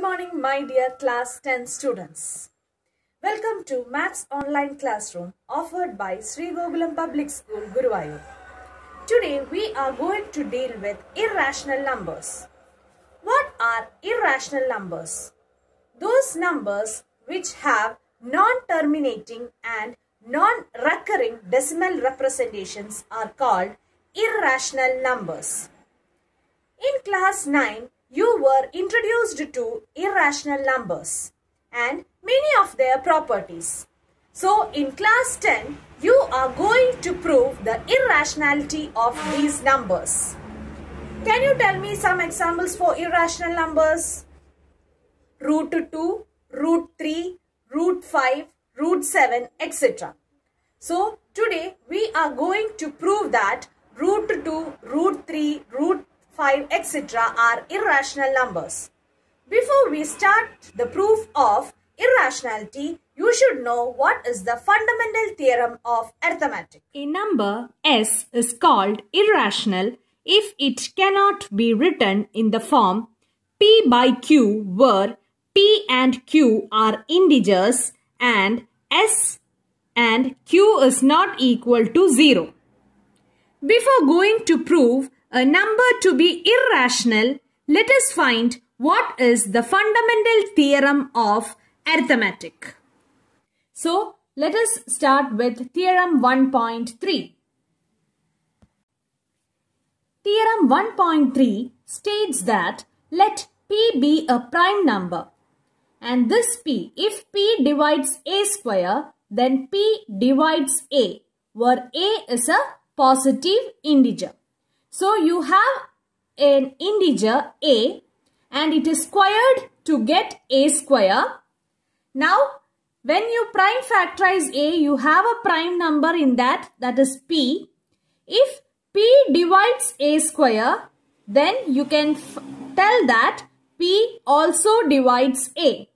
Good morning, my dear class 10 students. Welcome to Maths Online Classroom offered by Sri Gogulam Public School, Guruvayur. Today, we are going to deal with irrational numbers. What are irrational numbers? Those numbers which have non-terminating and non-recurring decimal representations are called irrational numbers. In class 9, you were introduced to irrational numbers and many of their properties. So in class 10, you are going to prove the irrationality of these numbers. Can you tell me some examples for irrational numbers? Root 2, root 3, root 5, root 7, etc. So today we are going to prove that root 2, root 3, root 5, etc. are irrational numbers. Before we start the proof of irrationality, you should know what is the fundamental theorem of arithmetic. A number S is called irrational if it cannot be written in the form P by Q where P and Q are integers and S and Q is not equal to 0. Before going to prove a number to be irrational, let us find what is the fundamental theorem of arithmetic. So, let us start with theorem 1.3. Theorem 1.3 states that let p be a prime number and this p, if p divides a square, then p divides a where a is a positive integer. So you have an integer a and it is squared to get a square. Now when you prime factorize a you have a prime number in that that is p. If p divides a square then you can tell that p also divides a.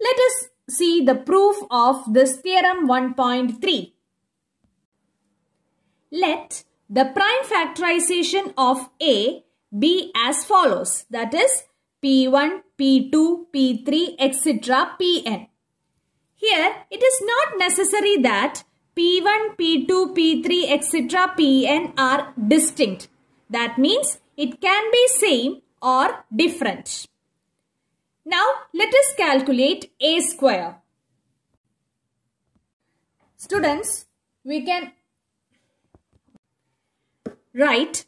Let us see the proof of this theorem 1.3. Let the prime factorization of A, B as follows. That is P1, P2, P3, etc. Pn. Here, it is not necessary that P1, P2, P3, etc. Pn are distinct. That means it can be same or different. Now, let us calculate A square. Students, we can write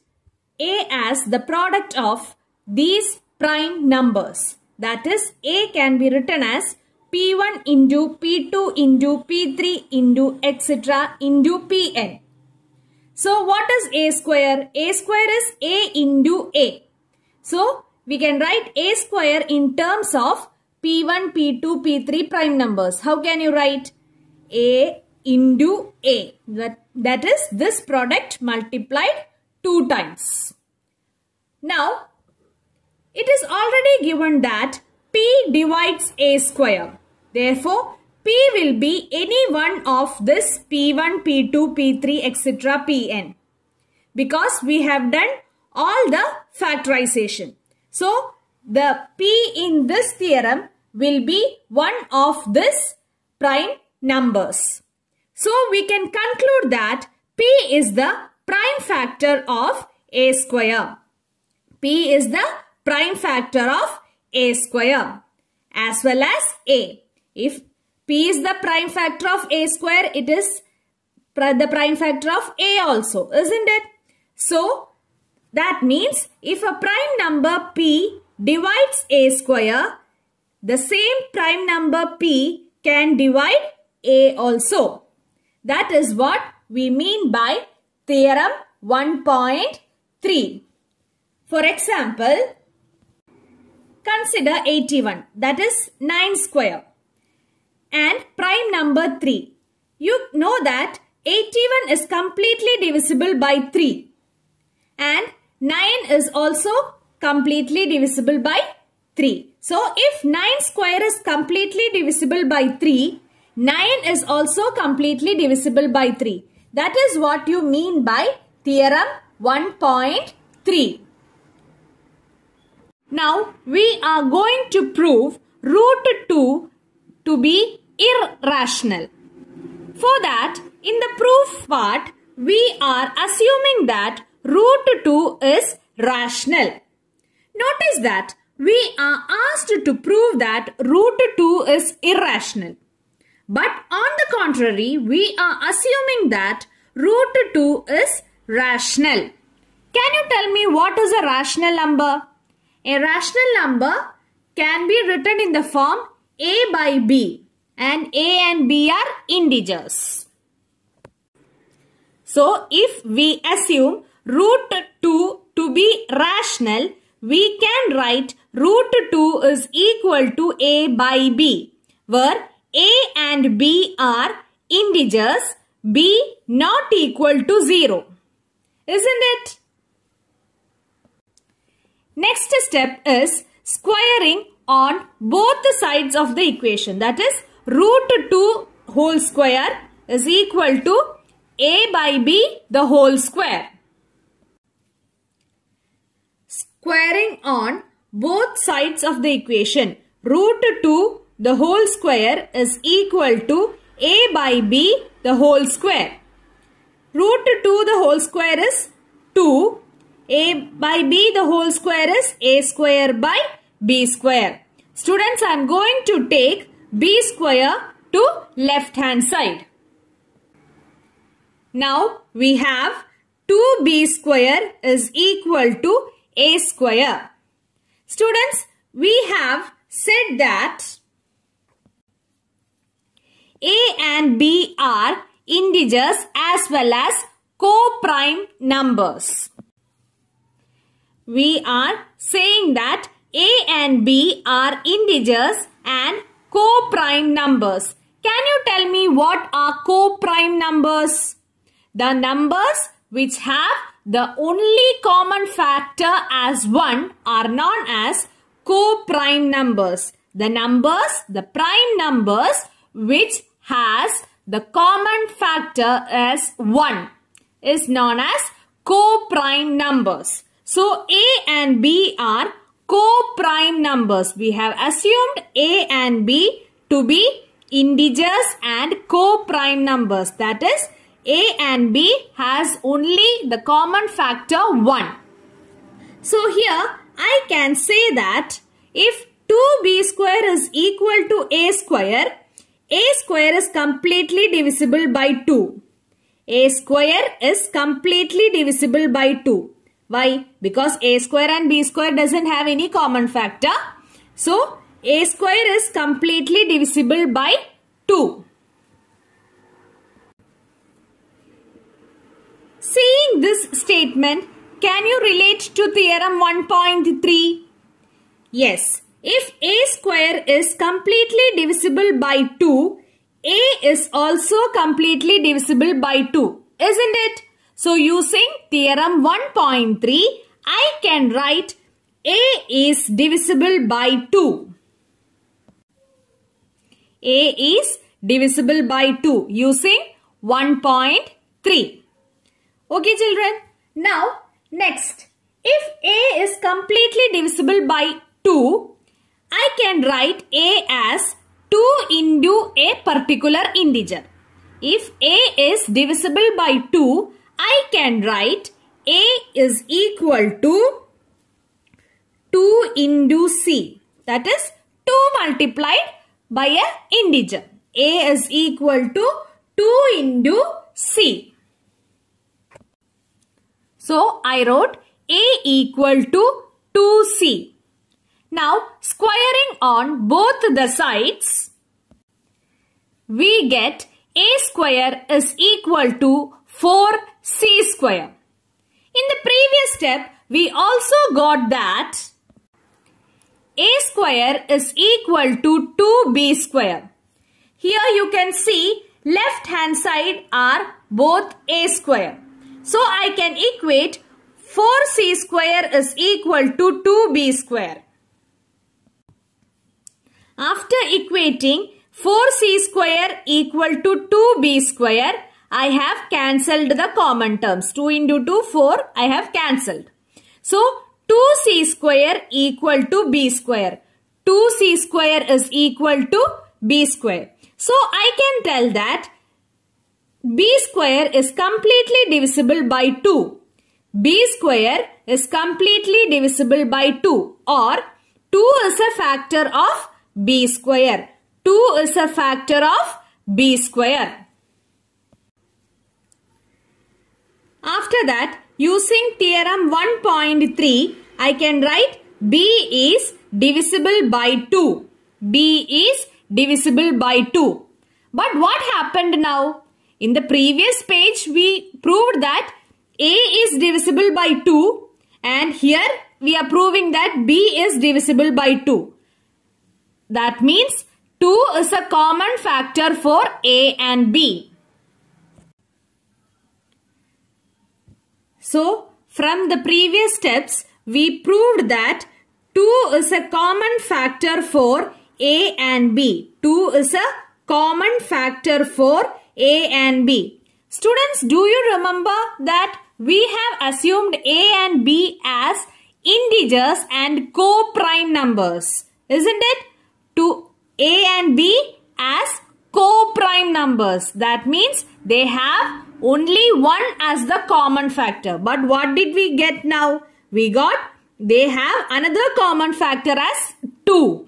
A as the product of these prime numbers. That is A can be written as P1 into P2 into P3 into etc. into Pn. So what is A square? A square is A into A. So we can write A square in terms of P1, P2, P3 prime numbers. How can you write? A into A. That, that is this product multiplied two times. Now, it is already given that P divides A square. Therefore, P will be any one of this P1, P2, P3, etc. Pn. Because we have done all the factorization. So, the P in this theorem will be one of this prime numbers. So, we can conclude that P is the prime factor of a square. P is the prime factor of a square as well as a. If p is the prime factor of a square, it is the prime factor of a also, isn't it? So, that means if a prime number p divides a square, the same prime number p can divide a also. That is what we mean by Theorem 1.3 For example, consider 81 that is 9 square and prime number 3. You know that 81 is completely divisible by 3 and 9 is also completely divisible by 3. So if 9 square is completely divisible by 3, 9 is also completely divisible by 3. That is what you mean by theorem 1.3. Now we are going to prove root 2 to be irrational. For that, in the proof part, we are assuming that root 2 is rational. Notice that we are asked to prove that root 2 is irrational. But on the contrary, we are assuming that root 2 is rational. Can you tell me what is a rational number? A rational number can be written in the form a by b and a and b are integers. So if we assume root 2 to be rational, we can write root 2 is equal to a by b where a and B are integers, B not equal to 0. Isn't it? Next step is squaring on both the sides of the equation. That is root 2 whole square is equal to A by B the whole square. Squaring on both sides of the equation root 2 the whole square is equal to a by b the whole square. Root 2 the whole square is 2. a by b the whole square is a square by b square. Students I am going to take b square to left hand side. Now we have 2b square is equal to a square. Students, we have said that a and B are integers as well as co-prime numbers. We are saying that A and B are integers and co-prime numbers. Can you tell me what are co-prime numbers? The numbers which have the only common factor as 1 are known as co-prime numbers. The numbers, the prime numbers which has the common factor as 1 is known as co-prime numbers. So A and B are co-prime numbers. We have assumed A and B to be integers and co-prime numbers. That is A and B has only the common factor 1. So here I can say that if 2b square is equal to a square, a square is completely divisible by 2. a square is completely divisible by 2. Why? Because a square and b square doesn't have any common factor. So, a square is completely divisible by 2. Seeing this statement, can you relate to theorem 1.3? Yes, if a square is completely divisible by 2, a is also completely divisible by 2, isn't it? So using theorem 1.3, I can write a is divisible by 2. a is divisible by 2 using 1.3. Okay children, now next. If a is completely divisible by 2, I can write A as 2 into a particular integer. If A is divisible by 2, I can write A is equal to 2 into C. That is 2 multiplied by a integer. A is equal to 2 into C. So, I wrote A equal to 2C. Now squaring on both the sides, we get a square is equal to 4c square. In the previous step, we also got that a square is equal to 2b square. Here you can see left hand side are both a square. So I can equate 4c square is equal to 2b square. After equating 4c square equal to 2b square, I have cancelled the common terms. 2 into 2, 4, I have cancelled. So, 2c square equal to b square. 2c square is equal to b square. So, I can tell that b square is completely divisible by 2. b square is completely divisible by 2 or 2 is a factor of b square. 2 is a factor of b square. After that, using theorem 1.3, I can write b is divisible by 2. b is divisible by 2. But what happened now? In the previous page, we proved that a is divisible by 2 and here we are proving that b is divisible by 2. That means 2 is a common factor for A and B. So, from the previous steps, we proved that 2 is a common factor for A and B. 2 is a common factor for A and B. Students, do you remember that we have assumed A and B as integers and co-prime numbers, isn't it? to A and B as co-prime numbers. That means they have only one as the common factor. But what did we get now? We got they have another common factor as 2.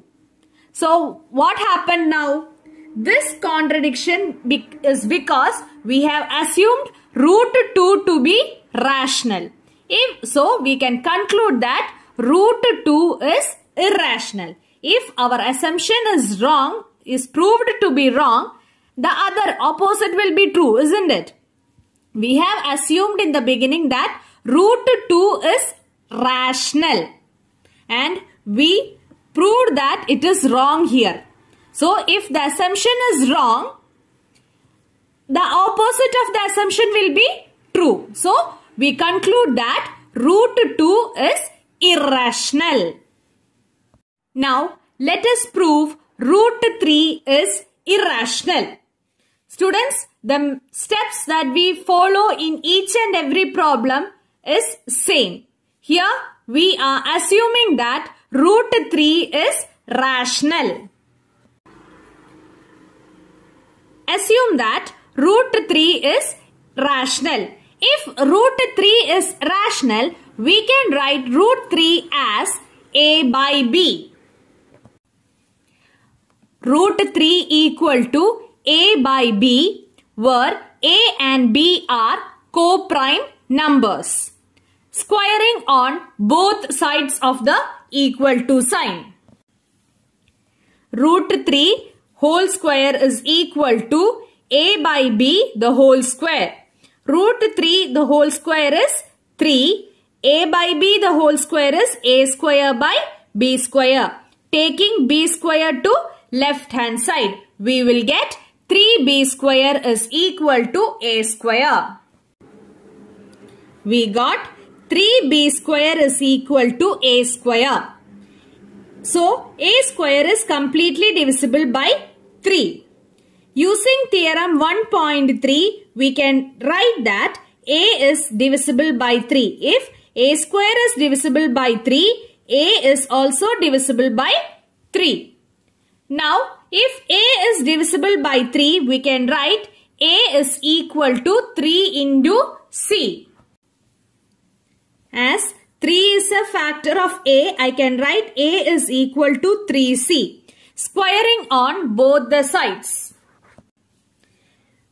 So what happened now? This contradiction is because we have assumed root 2 to be rational. If so, we can conclude that root 2 is irrational. If our assumption is wrong, is proved to be wrong, the other opposite will be true, isn't it? We have assumed in the beginning that root 2 is rational and we proved that it is wrong here. So if the assumption is wrong, the opposite of the assumption will be true. So we conclude that root 2 is irrational. Now, let us prove root 3 is irrational. Students, the steps that we follow in each and every problem is same. Here, we are assuming that root 3 is rational. Assume that root 3 is rational. If root 3 is rational, we can write root 3 as a by b root 3 equal to a by b where a and b are co-prime numbers. Squaring on both sides of the equal to sign. Root 3 whole square is equal to a by b the whole square. Root 3 the whole square is 3. a by b the whole square is a square by b square. Taking b square to left hand side. We will get 3b square is equal to a square. We got 3b square is equal to a square. So, a square is completely divisible by 3. Using theorem 1.3, we can write that a is divisible by 3. If a square is divisible by 3, a is also divisible by 3. Now, if A is divisible by 3, we can write A is equal to 3 into C. As 3 is a factor of A, I can write A is equal to 3C, squaring on both the sides.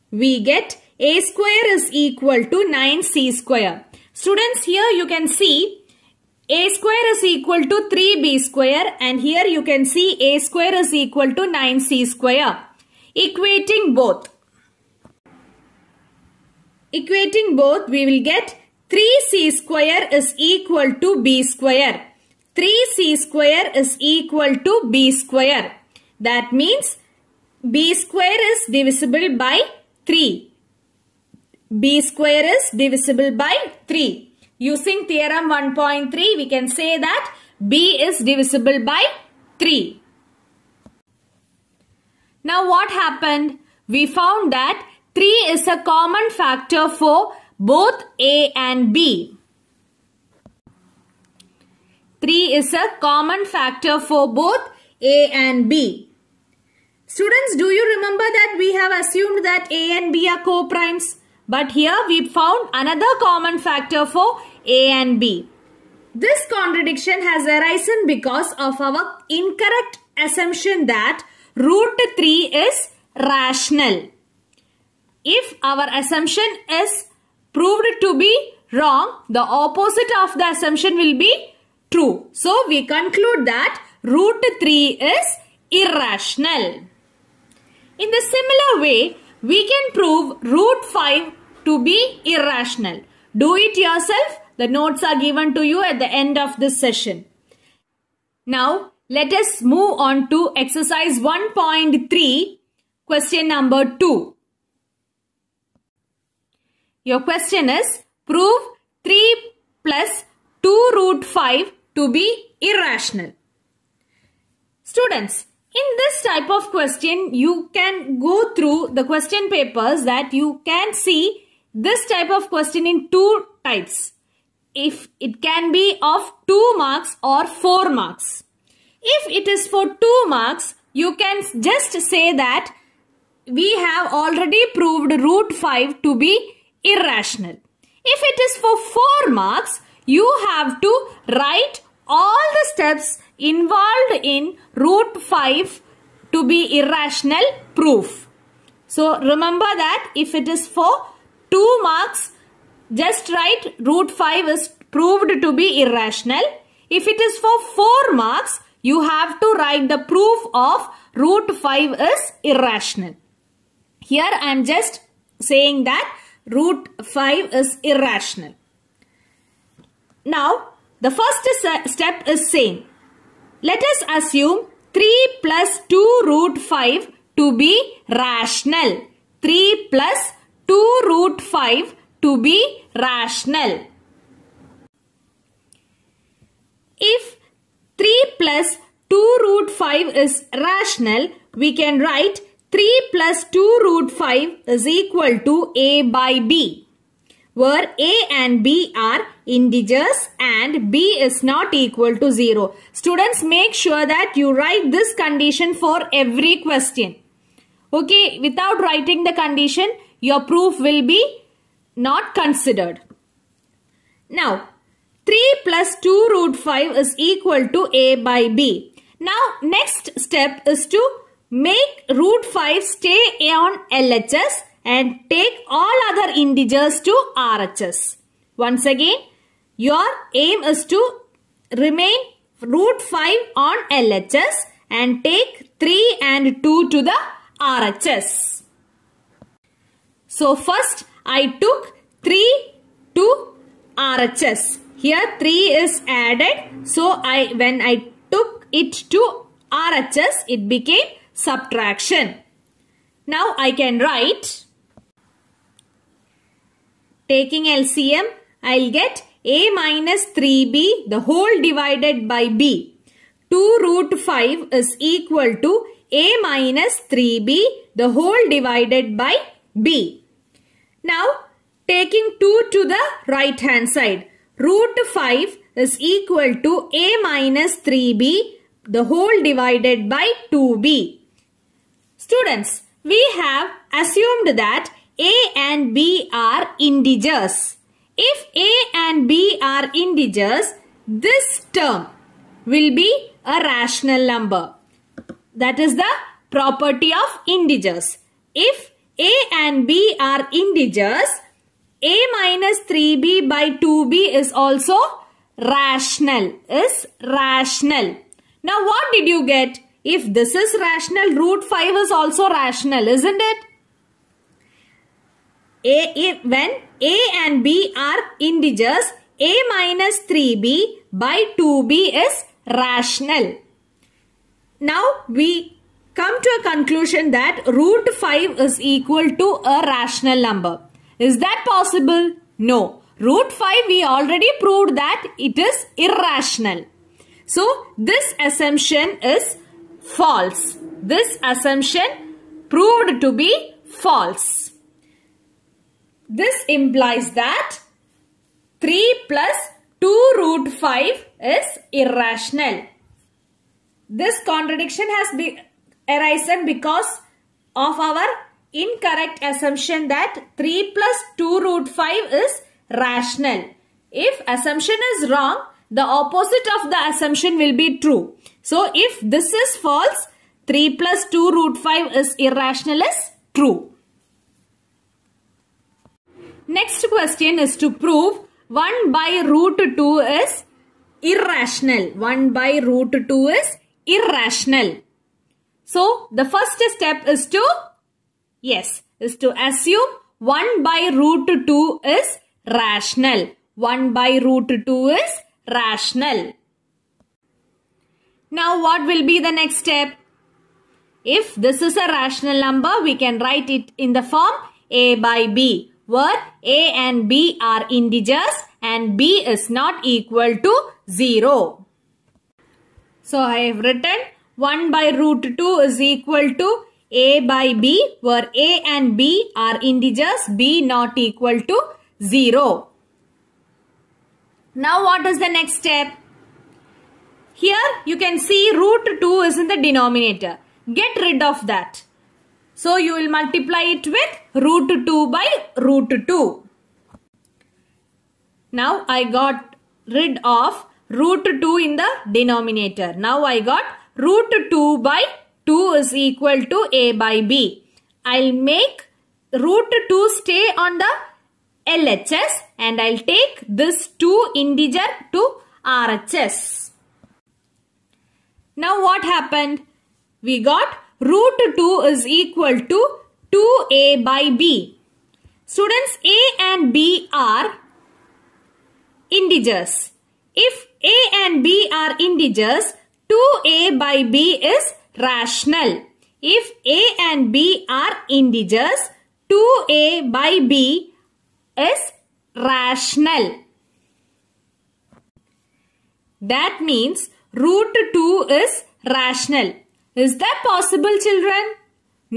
We get A square is equal to 9C square. Students, here you can see a square is equal to 3b square and here you can see a square is equal to 9c square. Equating both. Equating both we will get 3c square is equal to b square. 3c square is equal to b square. That means b square is divisible by 3. b square is divisible by 3. Using theorem 1.3, we can say that B is divisible by 3. Now what happened? We found that 3 is a common factor for both A and B. 3 is a common factor for both A and B. Students, do you remember that we have assumed that A and B are co-primes? But here we found another common factor for a and B. This contradiction has arisen because of our incorrect assumption that root 3 is rational. If our assumption is proved to be wrong, the opposite of the assumption will be true. So, we conclude that root 3 is irrational. In the similar way, we can prove root 5 to be irrational. Do it yourself the notes are given to you at the end of this session. Now, let us move on to exercise 1.3, question number 2. Your question is, prove 3 plus 2 root 5 to be irrational. Students, in this type of question, you can go through the question papers that you can see this type of question in two types if it can be of 2 marks or 4 marks. If it is for 2 marks, you can just say that we have already proved root 5 to be irrational. If it is for 4 marks, you have to write all the steps involved in root 5 to be irrational proof. So remember that if it is for 2 marks, just write root 5 is proved to be irrational. If it is for 4 marks, you have to write the proof of root 5 is irrational. Here I am just saying that root 5 is irrational. Now, the first step is same. Let us assume 3 plus 2 root 5 to be rational. 3 plus 2 root 5 to be rational. If 3 plus 2 root 5 is rational, we can write 3 plus 2 root 5 is equal to a by b where a and b are integers and b is not equal to 0. Students make sure that you write this condition for every question. Okay, without writing the condition, your proof will be not considered. Now, 3 plus 2 root 5 is equal to a by b. Now, next step is to make root 5 stay on LHS and take all other integers to RHS. Once again, your aim is to remain root 5 on LHS and take 3 and 2 to the RHS. So first I took 3 to RHS. Here 3 is added. So I when I took it to RHS, it became subtraction. Now I can write taking LCM, I'll get a minus 3b the whole divided by b. 2 root 5 is equal to a minus 3b the whole divided by b. Now taking 2 to the right hand side. Root 5 is equal to a minus 3b the whole divided by 2b. Students, we have assumed that a and b are integers. If a and b are integers, this term will be a rational number. That is the property of integers. If a and B are integers. A minus 3B by 2B is also rational. Is rational. Now what did you get? If this is rational, root 5 is also rational, isn't it? A, when A and B are integers, A minus 3B by 2B is rational. Now we come to a conclusion that root 5 is equal to a rational number. Is that possible? No. Root 5 we already proved that it is irrational. So this assumption is false. This assumption proved to be false. This implies that 3 plus 2 root 5 is irrational. This contradiction has been arisen because of our incorrect assumption that 3 plus 2 root 5 is rational. If assumption is wrong, the opposite of the assumption will be true. So if this is false, 3 plus 2 root 5 is irrational is true. Next question is to prove 1 by root 2 is irrational. 1 by root 2 is irrational. So the first step is to, yes, is to assume 1 by root 2 is rational. 1 by root 2 is rational. Now what will be the next step? If this is a rational number, we can write it in the form a by b where a and b are integers and b is not equal to 0. So I have written 1 by root 2 is equal to a by b where a and b are integers b not equal to 0. Now what is the next step? Here you can see root 2 is in the denominator. Get rid of that. So you will multiply it with root 2 by root 2. Now I got rid of root 2 in the denominator. Now I got root 2 by 2 is equal to a by b. I'll make root 2 stay on the LHS and I'll take this 2 integer to RHS. Now what happened? We got root 2 is equal to 2a by b. Students a and b are integers. If a and b are integers, 2a by b is rational. If a and b are integers, 2a by b is rational. That means root 2 is rational. Is that possible children?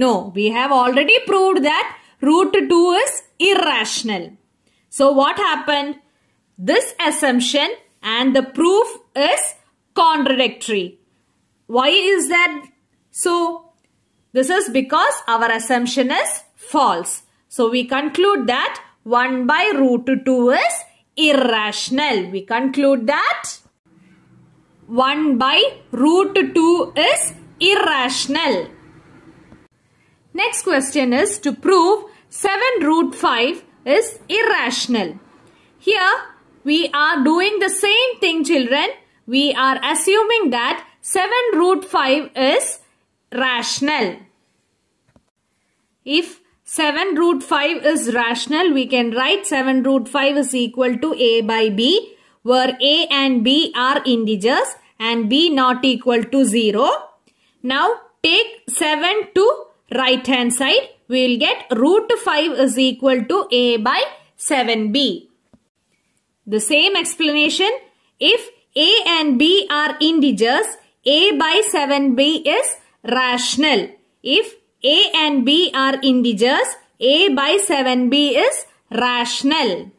No, we have already proved that root 2 is irrational. So what happened? This assumption and the proof is contradictory. Why is that so? This is because our assumption is false. So we conclude that 1 by root 2 is irrational. We conclude that 1 by root 2 is irrational. Next question is to prove 7 root 5 is irrational. Here we are doing the same thing children we are assuming that 7 root 5 is rational. If 7 root 5 is rational, we can write 7 root 5 is equal to a by b where a and b are integers and b not equal to 0. Now take 7 to right hand side. We will get root 5 is equal to a by 7b. The same explanation if a and B are integers, A by 7B is rational. If A and B are integers, A by 7B is rational.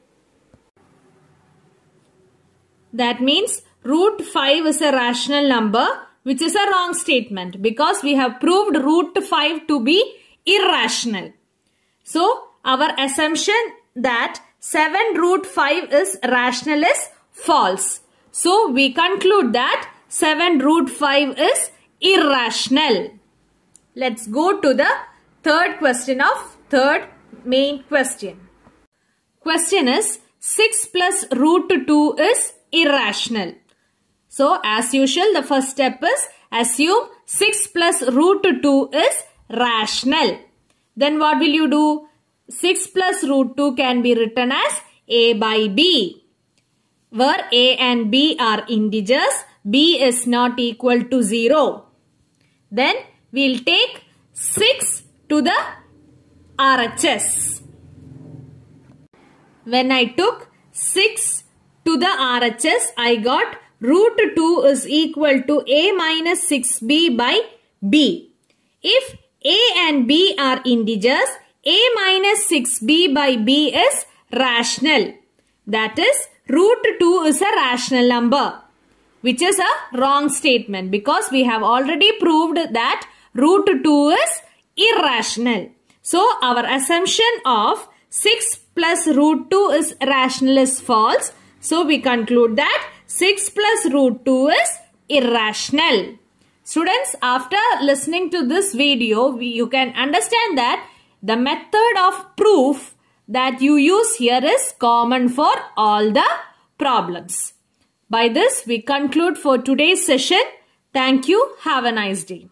That means root 5 is a rational number which is a wrong statement because we have proved root 5 to be irrational. So our assumption that 7 root 5 is rational is false. So we conclude that 7 root 5 is irrational. Let's go to the third question of third main question. Question is 6 plus root 2 is irrational. So as usual the first step is assume 6 plus root 2 is rational. Then what will you do? 6 plus root 2 can be written as a by b where a and b are integers, b is not equal to 0. Then we'll take 6 to the RHS. When I took 6 to the RHS, I got root 2 is equal to a minus 6b by b. If a and b are integers, a minus 6b by b is rational. That is, root 2 is a rational number which is a wrong statement because we have already proved that root 2 is irrational. So our assumption of 6 plus root 2 is rational is false. So we conclude that 6 plus root 2 is irrational. Students, after listening to this video, we, you can understand that the method of proof that you use here is common for all the problems. By this, we conclude for today's session. Thank you. Have a nice day.